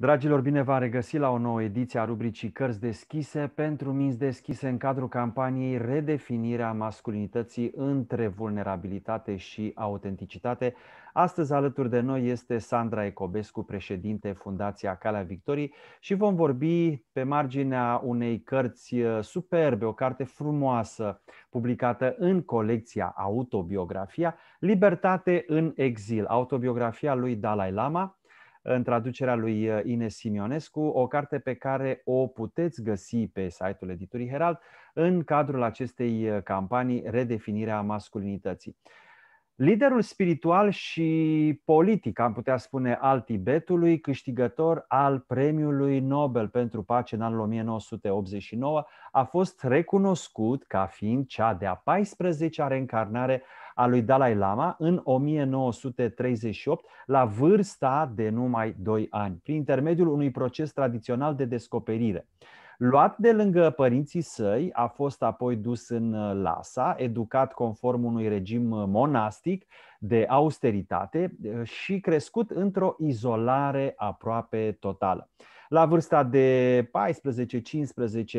Dragilor, bine v-am regăsit la o nouă ediție a rubricii Cărți deschise pentru minți deschise în cadrul campaniei Redefinirea masculinității între vulnerabilitate și autenticitate. Astăzi alături de noi este Sandra Ecobescu, președinte Fundația Calea Victorii și vom vorbi pe marginea unei cărți eh, superbe, o carte frumoasă, publicată în colecția Autobiografia, Libertate în exil, autobiografia lui Dalai Lama, în traducerea lui uh, Ines Simionescu, o carte pe care o puteți găsi pe site-ul editurii Herald în cadrul acestei uh, campanii Redefinirea masculinității. Liderul spiritual și politic, am putea spune, al Tibetului, câștigător al Premiului Nobel pentru Pace în anul 1989, a fost recunoscut ca fiind cea de-a 14-a reîncarnare a lui Dalai Lama în 1938, la vârsta de numai 2 ani, prin intermediul unui proces tradițional de descoperire. Luat de lângă părinții săi, a fost apoi dus în uh, Lasa, educat conform unui regim uh, monastic de austeritate uh, și crescut într-o izolare aproape totală. La vârsta de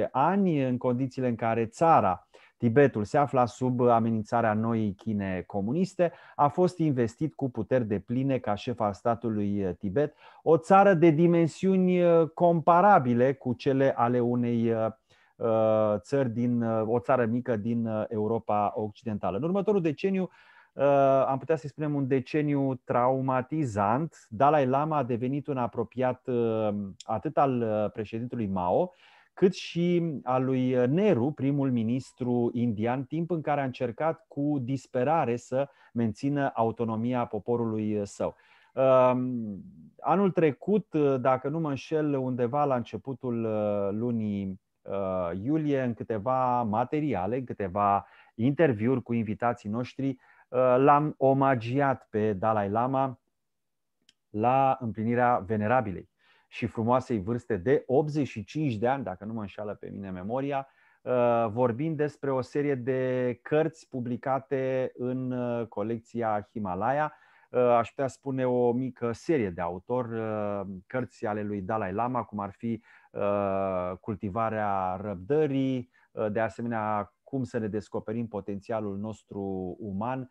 14-15 ani, în condițiile în care țara Tibetul se afla sub amenințarea noii Chine comuniste, a fost investit cu puteri de pline ca șef al statului eh, Tibet, o țară de dimensiuni eh, comparabile cu cele ale unei eh, țări din o țară mică din Europa Occidentală. În următorul deceniu, am putea să spunem un deceniu traumatizant, Dalai Lama a devenit un apropiat atât al președintelui Mao, cât și mm, a lui uh, Nehru, primul ministru indian, timp în care a încercat cu disperare să mențină autonomia poporului uh, său. Um, anul trecut, uh, dacă nu mă înșel, undeva la începutul lunii iulie, în câteva materiale, în câteva interviuri cu invitații noștri, l-am omagiat pe Dalai Lama la împlinirea venerabilei și frumoasei vârste de 85 de ani, dacă nu mă înșală pe mine memoria, uh, vorbind despre o serie de cărți publicate în uh, colecția Himalaya. Uh, aș putea spune o mică serie de autor, cărți ale lui Dalai Lama, cum ar fi Cultivarea răbdării, de asemenea cum să ne descoperim potențialul nostru uman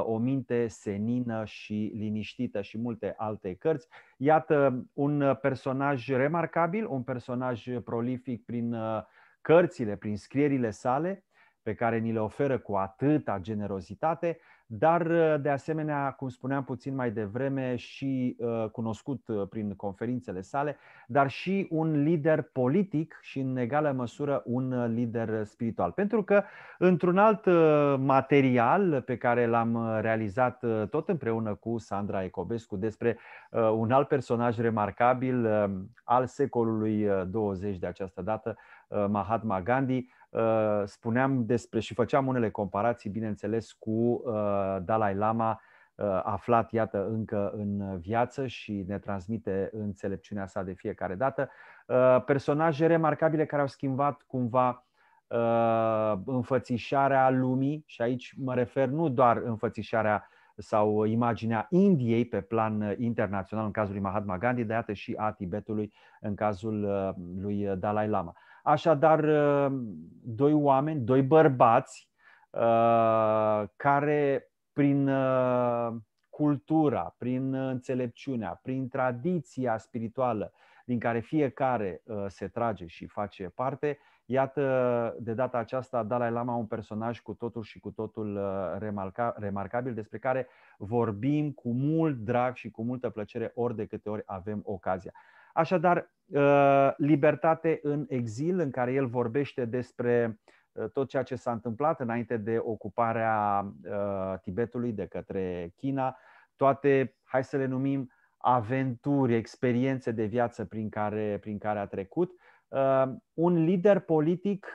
o minte senină și liniștită și multe alte cărți. Iată un personaj remarcabil, un personaj prolific prin uh, cărțile, prin scrierile sale, pe care ni le oferă cu atâta generozitate dar uh, de asemenea, cum spuneam puțin mai devreme, și uh, cunoscut uh, prin conferințele sale, dar și un lider politic și în egală măsură un lider spiritual. Pentru că într-un alt material pe care l-am realizat tot împreună cu Sandra Ecobescu despre un alt personaj remarcabil al secolului 20 de această dată, Mahatma Gandhi, Uh, spuneam despre și făceam unele comparații, bineînțeles, cu uh, Dalai Lama, uh, aflat, iată, încă în viață și ne transmite înțelepciunea sa de fiecare dată. Personaje remarcabile care au schimbat cumva înfățișarea lumii și aici mă refer nu doar înfățișarea sau imaginea Indiei pe plan internațional în cazul lui Mahatma Gandhi, dar iată și a Tibetului în cazul lui Dalai Lama. Așadar, uh, doi oameni, doi bărbați uh, care prin uh, cultura, prin înțelepciunea, prin tradiția spirituală din care fiecare se trage și face parte, Iată, de data aceasta, Dalai Lama, un personaj cu totul și cu totul remarcabil, despre care vorbim cu mult drag și cu multă plăcere ori de câte ori avem ocazia. Așadar, uh, libertate în exil, în care el vorbește despre uh, tot ceea ce s-a întâmplat înainte de ocuparea uh, Tibetului de către China, toate, hai să le numim, aventuri, experiențe de viață prin care, prin care a trecut. Un lider politic,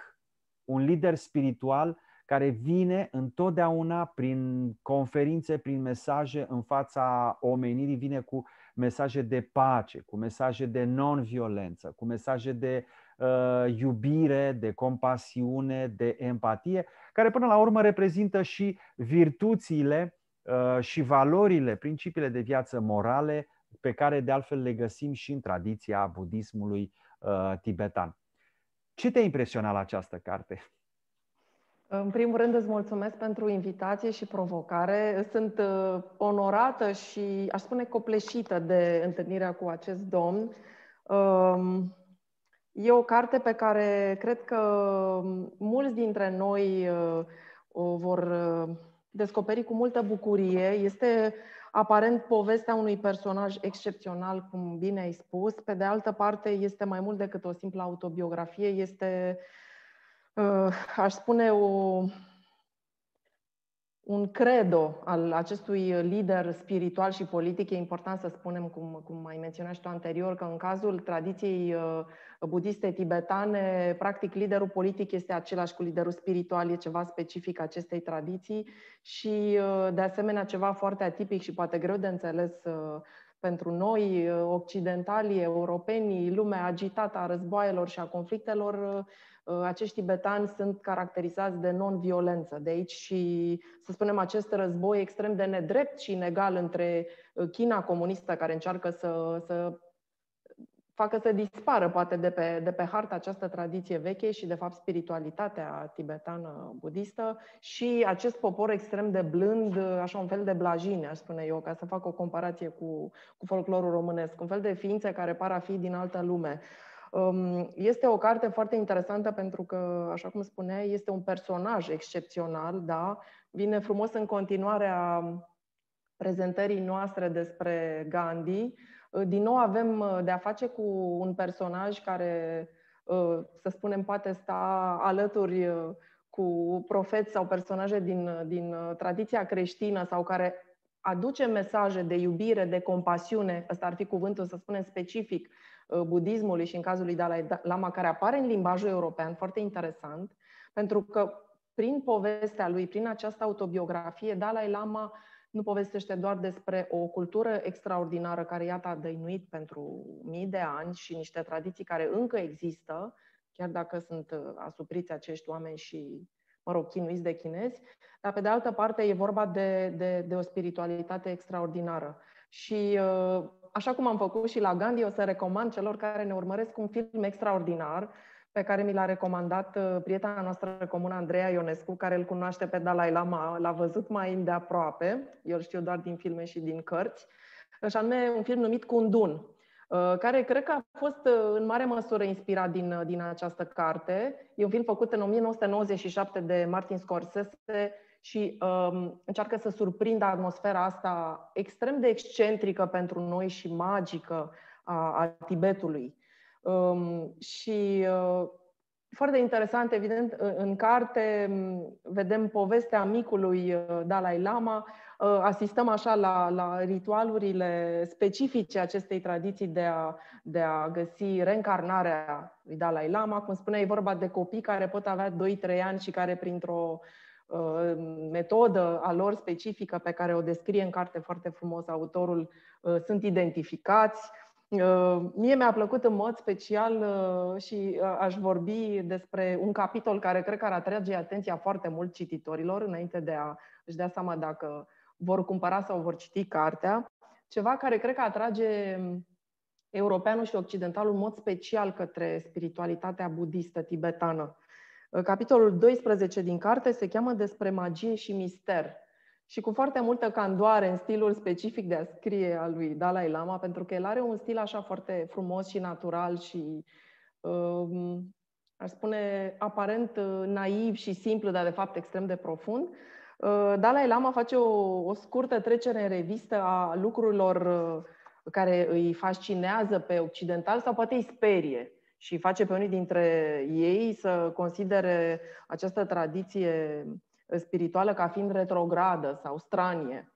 un lider spiritual care vine întotdeauna prin conferințe, prin mesaje în fața omenirii, vine cu uh, mesaje de pace, cu mesaje de non-violență, cu mesaje de uh, iubire, de compasiune, de empatie, care până la urmă reprezintă și virtuțile uh, și valorile, principiile de viață morale pe care de altfel le găsim și în tradiția budismului uh, tibetan. Ce te-a impresionat la această carte? În primul rând îți mulțumesc pentru invitație și provocare. Sunt uh, onorată și aș spune copleșită de întâlnirea cu acest domn. Um, e o carte pe care cred că mulți dintre noi uh, o vor uh, descoperi cu multă bucurie. Este aparent povestea unui personaj excepțional, cum bine ai spus. Pe de altă parte, este mai mult decât o simplă autobiografie, este uh, Uh, aș spune, o, un credo al acestui lider spiritual și politic. E important să spunem, cum, cum mai și tu anterior, că în cazul tradiției uh, budiste tibetane, practic liderul politic este același cu liderul spiritual, e ceva specific acestei tradiții și, uh, de asemenea, ceva foarte atipic și poate greu de înțeles pentru noi, ă, occidentalii, europenii, lumea agitată a războaielor și a conflictelor, ă, ă, acești tibetani sunt caracterizați de non-violență. De aici și, să spunem, acest război extrem de nedrept și inegal între China comunistă, care încearcă să, să facă să dispară poate de pe, de pe hartă această tradiție veche și de fapt spiritualitatea tibetană budistă și acest popor extrem de blând, așa un fel de blajine, aș spune eu, ca să fac o comparație cu, cu folclorul românesc, un fel de ființe care par a fi din altă lume. Um, este o carte foarte interesantă pentru că, așa cum spuneai, este un personaj excepțional, da? Vine frumos în continuarea prezentării noastre despre Gandhi, Ă, din nou avem ă, de a face cu un personaj care, ă, să spunem, poate sta alături cu profeți sau personaje din, din tradiția creștină sau care aduce mesaje de iubire, de compasiune, ăsta ar fi cuvântul, să spunem, specific budismului și în cazul lui Dalai da-, Lama, care apare în limbajul european, foarte interesant, pentru că prin povestea lui, prin această autobiografie, Dalai Lama nu povestește doar despre o cultură extraordinară care, iată, a dăinuit pentru mii de ani și niște tradiții care încă există, chiar dacă sunt uh, asupriți acești oameni și, mă rog, chinuiți de chinezi, dar, pe de altă parte, e vorba de, de, de o spiritualitate extraordinară. Și uh, așa cum am făcut și la Gandhi, o să recomand celor care ne urmăresc un film extraordinar pe care mi l-a recomandat uh, prietena noastră comună, Andreea Ionescu, care îl cunoaște pe Dalai Lama, l-a văzut mai îndeaproape, eu îl știu doar din filme și din cărți, și anume un film numit Cundun, uh, care cred că a fost uh, în mare măsură inspirat din, din această carte. E un film făcut în 1997 de Martin Scorsese și um, încearcă să surprindă atmosfera asta extrem de excentrică pentru noi și magică a, a Tibetului și uh, foarte interesant, evident, în carte vedem povestea micului uh, Dalai Lama, uh, asistăm așa la, la ritualurile specifice acestei tradiții de a, de a găsi reîncarnarea lui Dalai Lama. Cum spunea, e vorba de copii care pot avea 2-3 ani și care printr-o metodă a lor specifică pe care o descrie în carte foarte frumos autorul, sunt identificați Ă, mie mi-a plăcut în mod special ă, și ă, aș vorbi despre un capitol care cred că ar atrage atenția foarte mult cititorilor înainte de a își dea seama dacă vor cumpăra sau vor citi cartea. Ceva care cred că atrage europeanul și occidentalul în mod special către spiritualitatea budistă tibetană. Capitolul 12 din carte se cheamă Despre magie și mister și cu foarte multă candoare în stilul specific de a scrie al lui Dalai Lama, pentru că el are un stil așa foarte frumos și natural și, um, aș spune, aparent uh, naiv și simplu, dar de fapt extrem de profund. Uh, Dalai Lama face o, o scurtă trecere în revistă a lucrurilor uh, care îi fascinează pe occidental sau poate îi sperie și face pe unii dintre ei să considere această tradiție spirituală ca fiind retrogradă sau stranie.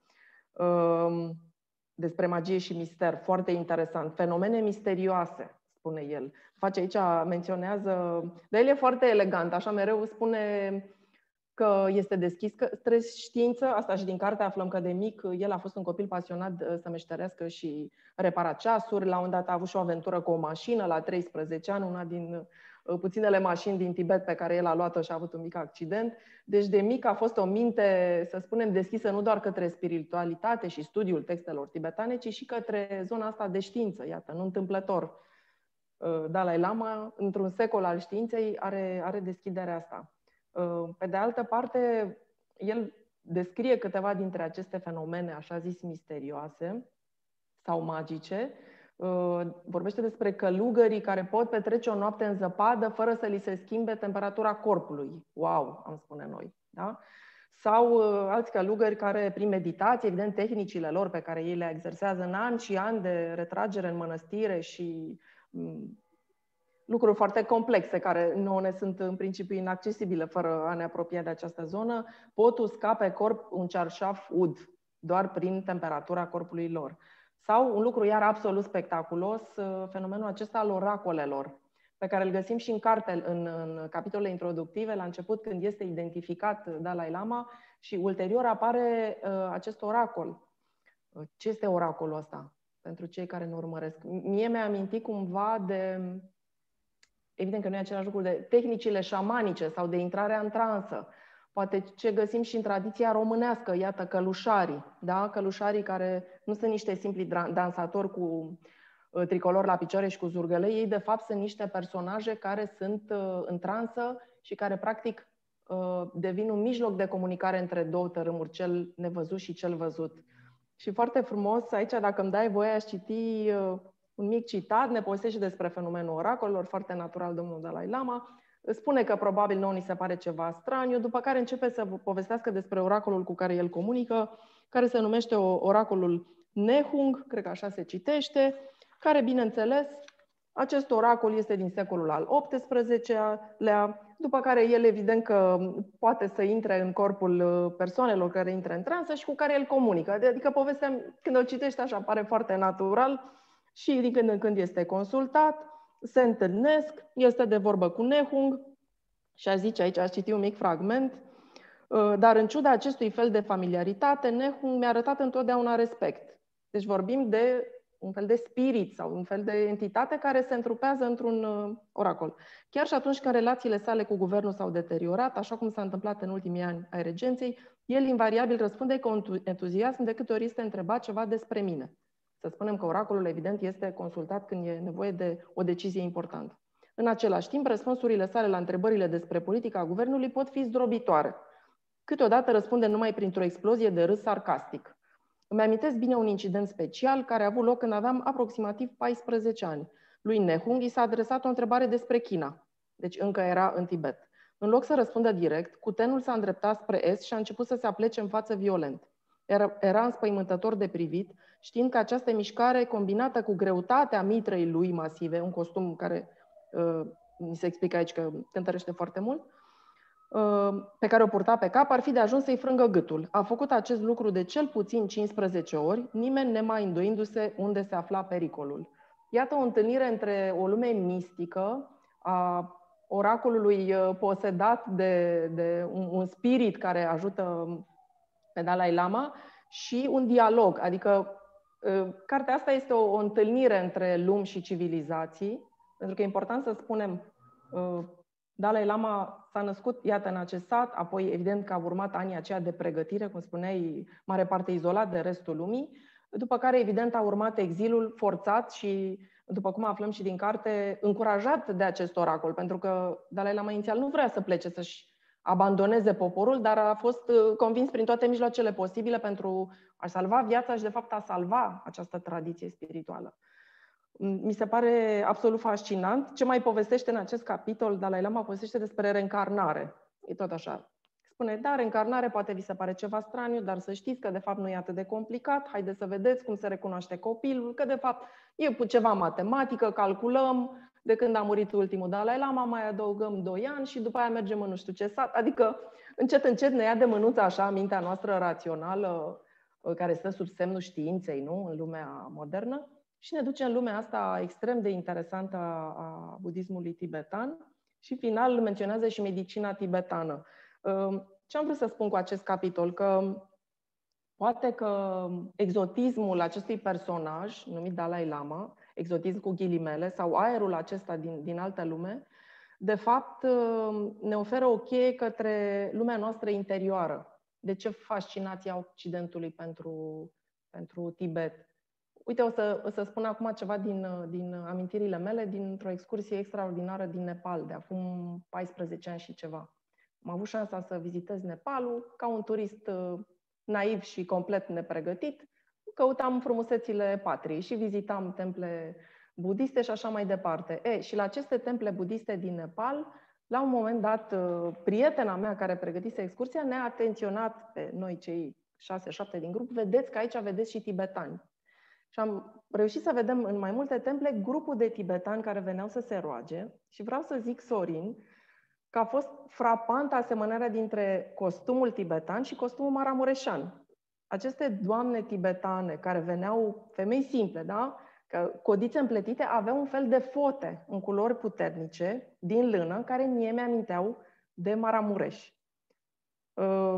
Ehm, despre magie și mister, foarte interesant. Fenomene misterioase, spune el. Face aici, menționează, dar el e foarte elegant, așa mereu spune că este deschis către știință, asta și din carte aflăm că de mic el a fost un copil pasionat uh, să meșterească și repara ceasuri, la un dat a avut și o aventură cu o mașină la 13 ani, una din Uh, puținele mașini din Tibet pe care el a luat-o și a avut un mic accident. Deci de mic a fost o minte, să spunem, deschisă nu doar către spiritualitate și studiul textelor tibetane, ci și către zona asta de știință, iată, nu întâmplător. Uh, Dalai Lama, într-un secol al științei, are, are deschiderea asta. Uh, pe de altă parte, el descrie câteva dintre aceste fenomene, așa zis, misterioase sau magice, Uh, vorbește despre călugării care pot petrece o noapte în zăpadă fără să li se schimbe temperatura corpului. Wow, am spune noi. Da? Sau uh, alți călugări care, prin meditație, evident, tehnicile lor pe care ei le exersează în ani și ani de retragere în mănăstire și mm, lucruri foarte complexe care nouă ne sunt în principiu inaccesibile fără a ne apropia de această zonă, pot usca pe corp un cearșaf ud doar prin temperatura corpului lor. Sau un lucru iar absolut spectaculos, uh, fenomenul acesta al oracolelor, pe care îl găsim și în carte, în, în capitolele introductive, la început când este identificat uh, Dalai Lama și ulterior apare uh, acest oracol. Uh, ce este oracolul ăsta? Pentru cei care nu urmăresc. Mie mi-a amintit cumva de, evident că nu e același lucru, de tehnicile șamanice sau de intrarea în transă. Poate ce găsim și în tradiția românească, iată, călușarii, da? Călușarii care nu sunt niște simpli dansatori cu uh, tricolor la picioare și cu zurgăle, ei de fapt sunt niște personaje care sunt uh, în transă și care practic uh, devin un mijloc de comunicare între două tărâmuri, cel nevăzut și cel văzut. Și foarte frumos, aici, dacă îmi dai voie, aș citi un mic citat, ne povestește despre fenomenul oracolilor, foarte natural domnul Dalai Lama, spune că probabil nu ni se pare ceva straniu, după care începe să povestească despre oracolul cu care el comunică, care se numește Oracolul Nehung, cred că așa se citește, care, bineînțeles, acest oracol este din secolul al XVIII-lea, după care el evident că poate să intre în corpul uh, persoanelor care intră în transă și cu care el comunică. Adică povestea, când o citești așa, pare foarte natural și din când în când este consultat, se întâlnesc, este de vorbă cu Nehung și aș zice aici, aș citi un mic fragment, Ă, dar în ciuda acestui fel de familiaritate, Nehum mi-a arătat întotdeauna respect. Deci vorbim de un fel de spirit sau un fel de entitate care se întrupează într-un ă, oracol. Chiar și atunci când relațiile sale cu guvernul s-au deteriorat, așa cum s-a întâmplat în ultimii ani ai regenței, el invariabil răspunde cu entuziasm de câte ori este întrebat ceva despre mine. Să spunem că oracolul, evident, este consultat când e nevoie de o decizie importantă. În același timp, răspunsurile sale la întrebările despre politica guvernului pot fi zdrobitoare – Câteodată răspunde numai printr-o explozie de râs sarcastic. Îmi amintesc bine un incident special care a avut loc când aveam aproximativ 14 ani. Lui Nehung i s-a adresat o întrebare despre China, deci încă era în Tibet. În loc să răspundă direct, cutenul s-a îndreptat spre est și a început să se aplece în față violent. Era, era înspăimântător de privit, știind că această mișcare, combinată cu greutatea mitrei lui masive, un costum care uh, mi se explică aici că cântărește foarte mult, Uh, pe care o purta pe cap ar fi de ajuns să-i frângă gâtul. A făcut acest lucru de cel puțin 15 ori, nimeni nemai îndoindu-se unde se afla pericolul. Iată o întâlnire între o lume mistică a oracolului uh, posedat de, de un, un spirit care ajută um, pe Dalai Lama și un dialog, adică uh, cartea asta este o, o întâlnire între lumi și civilizații, pentru că e important să spunem Dalai Lama s-a născut, iată, în acest sat, apoi evident că a urmat anii aceia de pregătire, cum spuneai, mare parte izolat de restul lumii, după care, evident, a urmat exilul forțat și, după cum aflăm și din carte, încurajat de acest oracol, pentru că Dalai Lama inițial nu vrea să plece, să-și abandoneze poporul, dar a fost uh, convins prin toate mijloacele posibile pentru a salva viața și, de fapt, a salva această tradiție spirituală mi se pare absolut fascinant. Ce mai povestește în acest capitol, Dalai Lama povestește despre reîncarnare. E tot așa. Spune, da, reîncarnare poate vi se pare ceva straniu, dar să știți că de fapt nu e atât de complicat. Haideți să vedeți cum se recunoaște copilul, că de fapt e ceva matematică, calculăm, de când a murit ultimul Dalai Lama, mai adăugăm 2 ani și după aia mergem în nu știu ce sat. Adică încet, încet ne ia de mânuță așa mintea noastră rațională care stă sub semnul științei nu? în lumea modernă și ne duce în lumea asta extrem de interesantă a budismului tibetan și final menționează și medicina tibetană. Um, ce am vrut să spun cu acest capitol? Că poate că exotismul acestui personaj, numit Dalai Lama, exotism cu ghilimele, sau aerul acesta din, din altă lume, de fapt um, ne oferă o cheie către lumea noastră interioară. De ce fascinația Occidentului pentru, pentru Tibet? Uite, o să, o să spun acum ceva din, din amintirile mele dintr-o excursie extraordinară din Nepal, de acum 14 ani și ceva. Am avut șansa să vizitez Nepalul ca un turist uh, naiv și complet nepregătit. Căutam frumusețile patriei și vizitam temple budiste și așa mai departe. E, și la aceste temple budiste din Nepal, la un moment dat, uh, prietena mea care pregătise excursia ne-a atenționat pe noi cei 6-7 din grup, vedeți că aici vedeți și tibetani. Și am reușit să vedem în mai multe temple grupul de tibetani care veneau să se roage și vreau să zic, Sorin, că a fost frapantă asemănarea dintre costumul tibetan și costumul maramureșan. Aceste doamne tibetane care veneau, femei simple, da? Că codițe împletite, aveau un fel de fote în culori puternice, din lână, care mie mi-aminteau de Maramureș. Ă,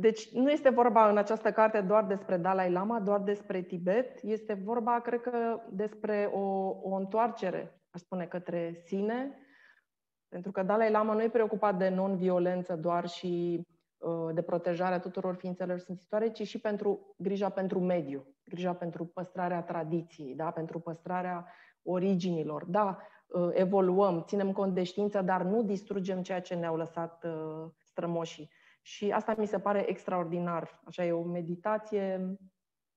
deci nu este vorba în această carte doar despre Dalai Lama, doar despre Tibet, este vorba, cred că, despre o, o întoarcere, aș spune, către sine, pentru că Dalai Lama nu e preocupat de non-violență doar și uh, de protejarea tuturor ființelor simțitoare, ci și pentru grija pentru mediu, grija pentru păstrarea tradiției, da? pentru păstrarea originilor. Da, uh, evoluăm, ținem cont de știință, dar nu distrugem ceea ce ne-au lăsat uh, strămoșii. Și asta mi se pare extraordinar. Așa e o meditație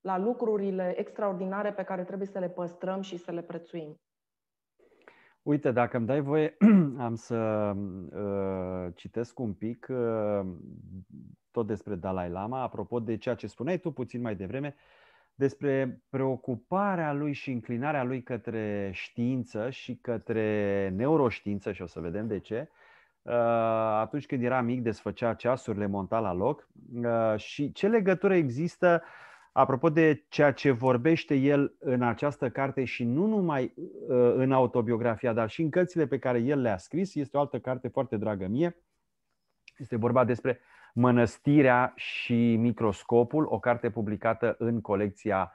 la lucrurile extraordinare pe care trebuie să le păstrăm și să le prețuim. Uite, dacă îmi dai voie, am să uh, citesc un pic uh, tot despre Dalai Lama, apropo de ceea ce spuneai tu puțin mai devreme, despre preocuparea lui și inclinarea lui către știință și către neuroștiință, și o să vedem de ce, Uh, atunci când era mic desfăcea ceasurile, monta la loc uh, și ce legătură există apropo de ceea ce vorbește el în această carte și nu numai uh, în autobiografia, dar și în cărțile pe care el le-a scris, este o altă carte foarte dragă mie. Este vorba despre Mănăstirea și microscopul, o carte publicată în colecția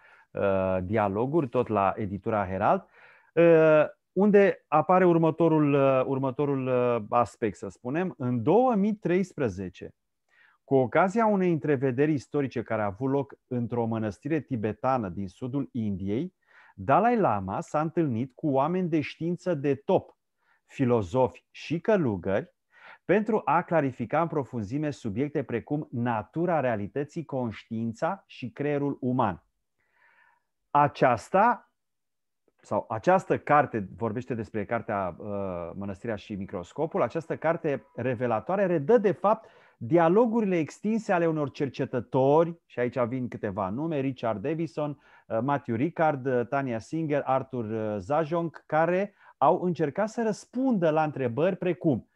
Dialoguri, tot la editura Herald unde apare următorul, uh, următorul uh, aspect, să spunem. În 2013, cu ocazia unei întrevederi istorice care a avut loc într-o mănăstire tibetană din sudul Indiei, Dalai Lama s-a întâlnit cu oameni de știință de top, filozofi și călugări, pentru a clarifica în profunzime subiecte precum natura realității, conștiința și creierul uman. Aceasta sau această carte vorbește despre cartea uh, Mănăstirea și microscopul, această carte revelatoare redă de fapt dialogurile extinse ale unor cercetători, și aici vin câteva nume, Richard Davison, uh, Matthew Ricard, uh, Tania Singer, Arthur Zajonc, care au încercat să răspundă la întrebări precum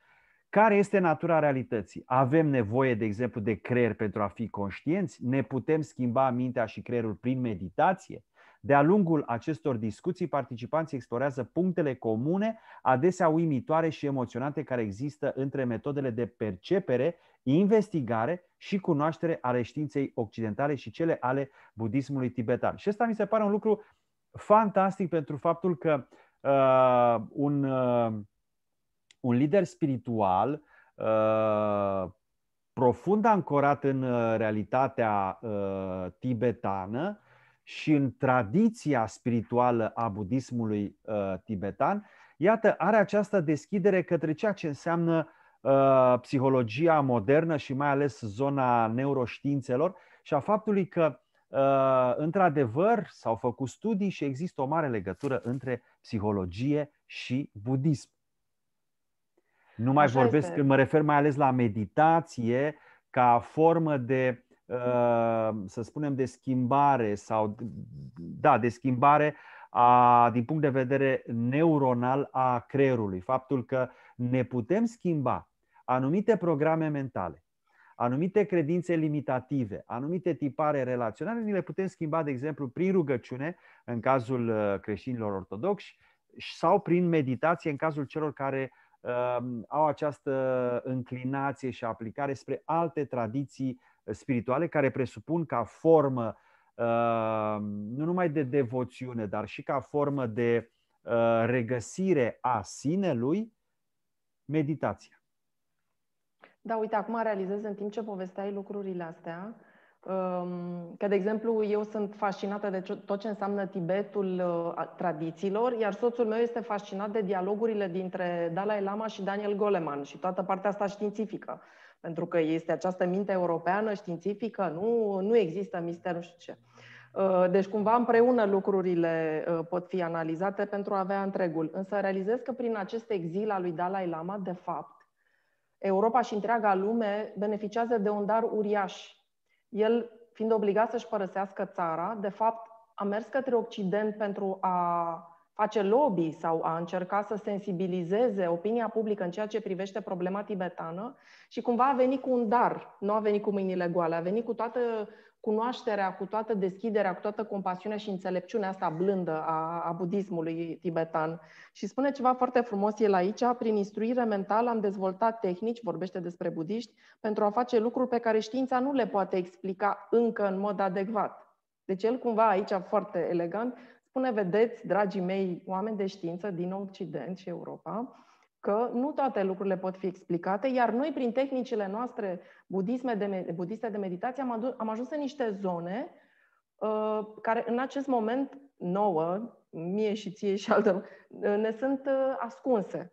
care este natura realității? Avem nevoie, de exemplu, de creier pentru a fi conștienți? Ne putem schimba mintea și creierul prin meditație? De-a lungul acestor discuții, participanții explorează punctele comune, adesea uimitoare și emoționante, care există între metodele de percepere, investigare și cunoaștere ale științei occidentale și cele ale budismului tibetan. Și asta mi se pare un lucru fantastic pentru faptul că uh, un, uh, un lider spiritual uh, profund ancorat în uh, realitatea uh, tibetană și în tradiția spirituală a budismului uh, tibetan, iată, are această deschidere către ceea ce înseamnă uh, psihologia modernă și mai ales zona neuroștiințelor și a faptului că, uh, într-adevăr, s-au făcut studii și există o mare legătură între psihologie și budism. Nu mai Așa vorbesc este. mă refer mai ales la meditație ca formă de Ehm, să spunem, de schimbare sau, da, de schimbare a, din punct de vedere neuronal a creierului. Faptul că ne putem schimba anumite programe mentale, anumite credințe limitative, anumite tipare relaționale, ni le putem schimba, de exemplu, prin rugăciune, în cazul uh, creștinilor ortodoxi, sau prin meditație, în cazul celor care uh, au această uh, înclinație și aplicare spre alte tradiții spirituale care presupun ca formă uh, nu numai de devoțiune, dar și ca formă de uh, regăsire a sinelui, meditația. Da, uite, acum realizez în timp ce povesteai lucrurile astea, um, că, de exemplu, eu sunt fascinată de tot ce înseamnă Tibetul uh, tradițiilor, iar soțul meu este fascinat de dialogurile dintre Dalai Lama și Daniel Goleman și toată partea asta științifică pentru că este această minte europeană științifică, nu, nu există mister, nu știu ce. Uh, deci cumva împreună lucrurile uh, pot fi analizate pentru a avea întregul. Însă realizez că prin acest exil al lui Dalai Lama, de fapt, Europa și întreaga lume beneficiază de un dar uriaș. El, fiind obligat să-și părăsească țara, de fapt a mers către Occident pentru a face lobby sau a încerca să sensibilizeze opinia publică în ceea ce privește problema tibetană și cumva a venit cu un dar, nu a venit cu mâinile goale, a venit cu toată cunoașterea, cu toată deschiderea, cu toată compasiunea și înțelepciunea asta blândă a, a budismului tibetan. Și spune ceva foarte frumos el aici, prin instruire mentală am dezvoltat tehnici, vorbește despre budiști, pentru a face lucruri pe care știința nu le poate explica încă în mod adecvat. Deci el cumva aici, foarte elegant, spune, vedeți, dragii mei oameni de știință din Occident și Europa, că nu toate lucrurile pot fi explicate, iar noi, prin tehnicile noastre budisme de, budiste de meditație, am, adus, am ajuns în niște zone uh, care, în acest moment, nouă, mie și ție și altă, uh, ne sunt uh, ascunse.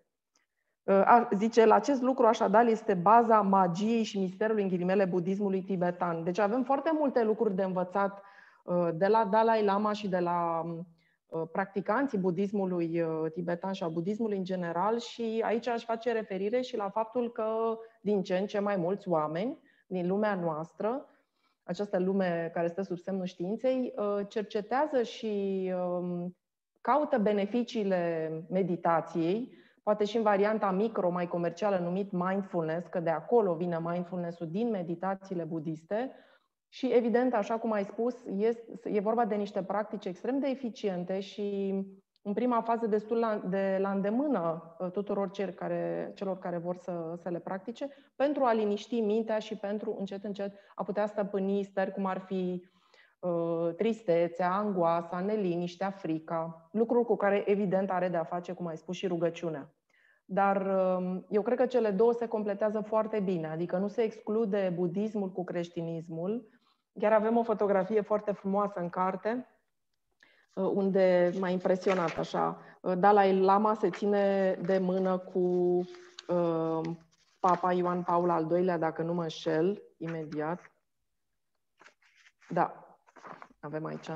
Uh, zice, la acest lucru, așadar, este baza magiei și misterului, în ghilimele, budismului tibetan. Deci avem foarte multe lucruri de învățat Uh, de la Dalai Lama și de la um, uh, practicanții budismului uh, tibetan și a budismului în general și aici aș face referire și la faptul că din ce în ce mai mulți oameni din lumea noastră, această lume care stă sub semnul științei, cercetează și um, caută beneficiile meditației, poate și în varianta micro, mai comercială, numit mindfulness, că de acolo vine mindfulness-ul din meditațiile budiste, și evident, așa cum ai spus, este, e vorba de niște practici extrem de eficiente și în prima fază destul la, de la îndemână ă, tuturor cer care, celor care vor să, să le practice, pentru a liniști mintea și pentru încet, încet a putea stăpâni stări cum ar fi uh, tristețea, angoasa, neliniștea, frica, lucruri cu care evident are de a face, cum ai spus, și rugăciunea. Dar ă, eu cred că cele două se completează foarte bine, adică nu se exclude budismul cu creștinismul, Chiar avem o fotografie foarte frumoasă în carte, uh, unde m-a impresionat așa. Uh, Dalai Lama se ține de mână cu uh, Papa Ioan Paul al II-lea, dacă nu mă înșel, imediat. Da, avem aici.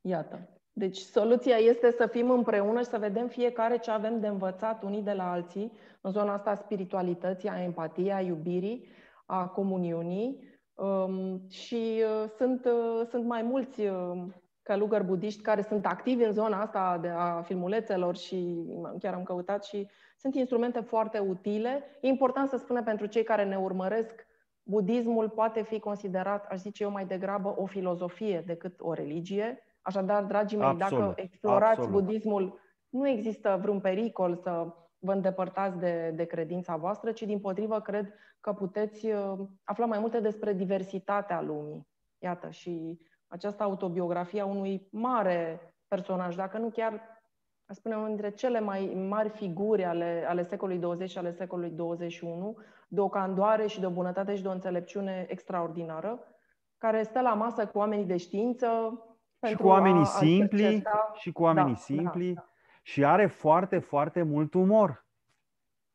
Iată. Deci soluția este să fim împreună și să vedem fiecare ce avem de învățat unii de la alții în zona asta a spiritualității, a empatiei, a iubirii, a comuniunii Um, și uh, sunt, uh, sunt mai mulți uh, călugări budiști care sunt activi în zona asta de a filmulețelor și chiar am căutat și sunt instrumente foarte utile. E important să spunem pentru cei care ne urmăresc, budismul poate fi considerat, aș zice eu, mai degrabă o filozofie decât o religie. Așadar, dragii mei, absolut, dacă explorați absolut. budismul, nu există vreun pericol să vă îndepărtați de, de credința voastră, ci din potrivă cred că puteți uh, afla mai multe despre diversitatea lumii. Iată, și această autobiografie a unui mare personaj, dacă nu chiar, spunem, unul dintre cele mai mari figuri ale, ale secolului 20 și ale secolului 21, de o candoare și de o bunătate și de o înțelepciune extraordinară, care stă la masă cu oamenii de știință, și cu oamenii a simpli, a și cu oamenii da, da simpli, da, da și are foarte, foarte mult umor.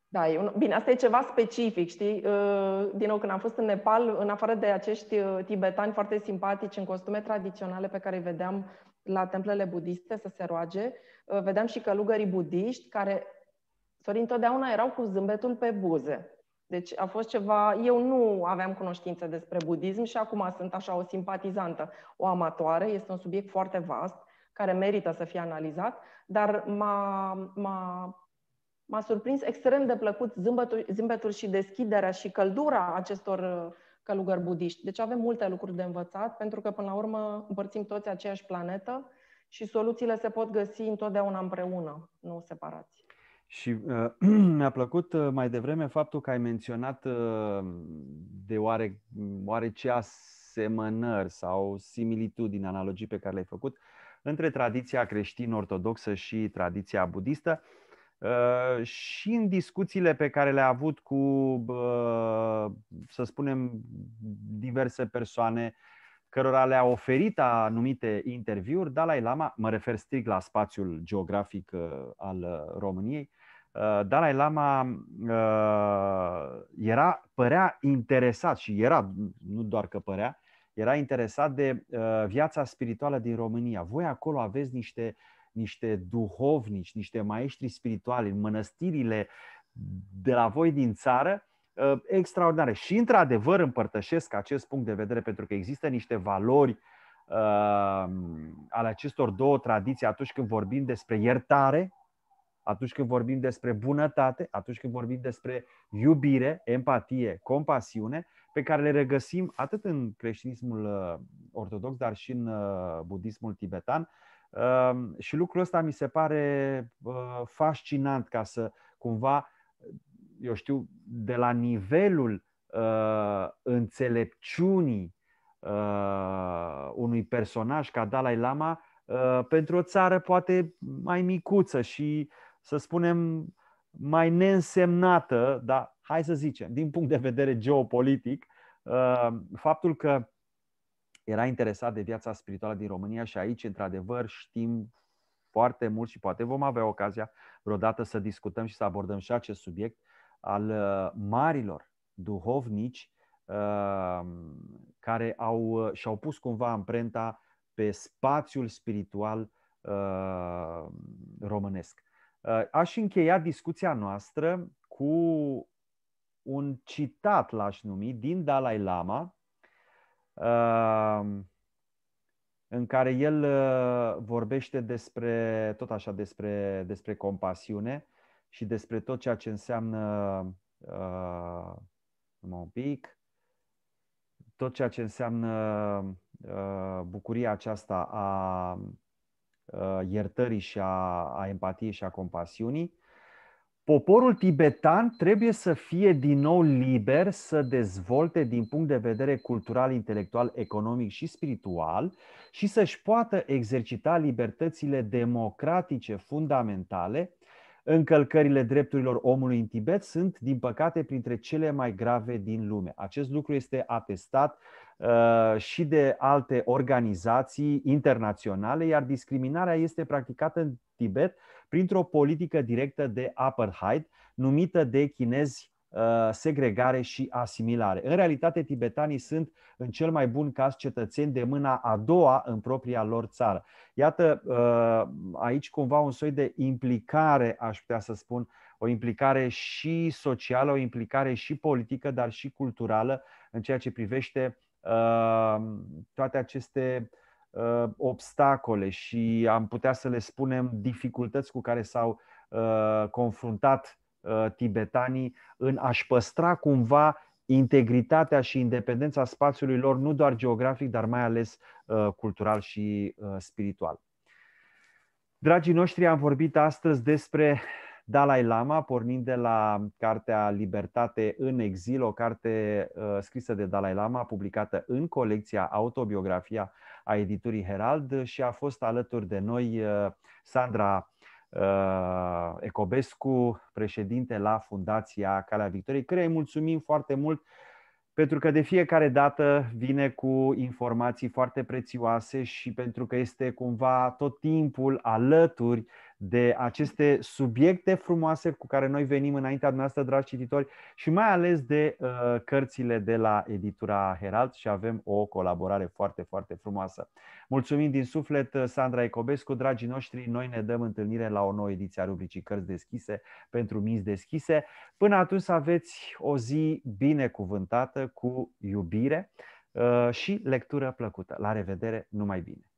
Da, e un... bine, asta e ceva specific, știi? Uh, din nou, când am fost în Nepal, în afară de acești uh, tibetani foarte simpatici în costume tradiționale pe care îi vedeam la templele budiste să se roage, uh, vedeam și călugării budiști care, Sorin, întotdeauna erau cu zâmbetul pe buze. Deci a fost ceva, eu nu aveam cunoștință despre budism și acum sunt așa o simpatizantă, o amatoare, este un subiect foarte vast, care merită să fie analizat, dar m-a, m-a, m-a surprins extrem de plăcut zâmbetul, zâmbetul și deschiderea și căldura acestor uh, călugări budiști. Deci avem multe lucruri de învățat, pentru că până la urmă împărțim toți aceeași planetă și soluțiile se pot găsi întotdeauna împreună, nu separați. Și uh, mi-a plăcut uh, mai devreme faptul că ai menționat uh, de oare, oarece asemănări sau similitudini, analogii pe care le-ai făcut. Uh, între tradiția creștin-ortodoxă și tradiția budistă uh, și în discuțiile pe care le-a avut cu, uh, să spunem, diverse persoane cărora le-a oferit anumite interviuri, Dalai Lama, mă refer strict la spațiul geografic uh, al României, Dalai Lama era, părea interesat și era, nu doar că părea, era interesat de uh, viața spirituală din România. Voi acolo aveți niște, niște duhovnici, niște maestri spirituali în mănăstirile de la voi din țară uh, extraordinare. Și într-adevăr împărtășesc acest punct de vedere pentru că există niște valori uh, ale acestor două tradiții atunci când vorbim despre iertare atunci când vorbim despre bunătate, atunci când vorbim despre iubire, empatie, compasiune, pe care le regăsim atât în creștinismul uh, ortodox, dar și în uh, budismul tibetan. Uh, și lucrul ăsta mi se pare fascinant ca să cumva, eu știu, de la nivelul înțelepciunii unui personaj ca Dalai Lama, pentru o țară poate mai micuță și uh, să spunem, mai neînsemnată, dar hai să zicem, din punct de vedere geopolitic, uh, faptul că era interesat de viața spirituală din România și aici, într-adevăr, știm foarte mult și poate vom avea ocazia vreodată să discutăm și să abordăm și acest subiect al uh, marilor duhovnici uh, care au, și-au pus cumva amprenta pe spațiul spiritual românesc. Uh, aș încheia discuția noastră cu un citat, l-aș numi, din Dalai Lama, uh, în care el uh, vorbește despre, tot așa, despre, despre compasiune și despre tot ceea ce înseamnă, uh, un pic, tot ceea ce înseamnă uh, bucuria aceasta a Uh, iertării și a, a empatiei și a compasiunii, poporul tibetan trebuie să fie din nou liber să dezvolte din punct de vedere cultural, intelectual, economic și spiritual și să-și poată exercita libertățile democratice fundamentale Încălcările drepturilor omului în Tibet sunt, din păcate, printre cele mai grave din lume. Acest lucru este atestat uh, și de alte organizații internaționale, iar discriminarea este practicată în Tibet printr-o politică directă de apartheid, numită de chinezi Uh, segregare și asimilare. În realitate, tibetanii sunt, în cel mai bun caz, cetățeni de mâna a doua în propria lor țară. Iată, uh, aici cumva un soi de implicare, aș putea să spun, o implicare și socială, o implicare și politică, dar și culturală în ceea ce privește uh, toate aceste obstacole și am putea să le spunem dificultăți cu care s-au confruntat Uh, tibetanii în a-și păstra cumva integritatea și independența spațiului lor, nu doar geografic, dar mai ales uh, cultural și uh, spiritual. Dragii noștri, am vorbit astăzi despre Dalai Lama, pornind de la cartea Libertate în exil, o carte scrisă de Dalai Lama, publicată în colecția Autobiografia a editurii Herald și a fost alături de noi Sandra Uh, Ecobescu, președinte la Fundația Calea Victoriei, care îi mulțumim foarte mult pentru că de fiecare dată vine cu informații foarte prețioase și pentru că este cumva tot timpul alături de aceste subiecte frumoase cu care noi venim înaintea noastră, dragi cititori, și mai ales de uh, cărțile de la editura Herald și avem o colaborare foarte, foarte frumoasă. Mulțumim din suflet, uh, Sandra Ecobescu, dragii noștri, noi ne dăm întâlnire la o nouă ediție a rubricii Cărți deschise pentru minți deschise. Până atunci aveți o zi binecuvântată cu iubire uh, și lectură plăcută. La revedere, numai bine!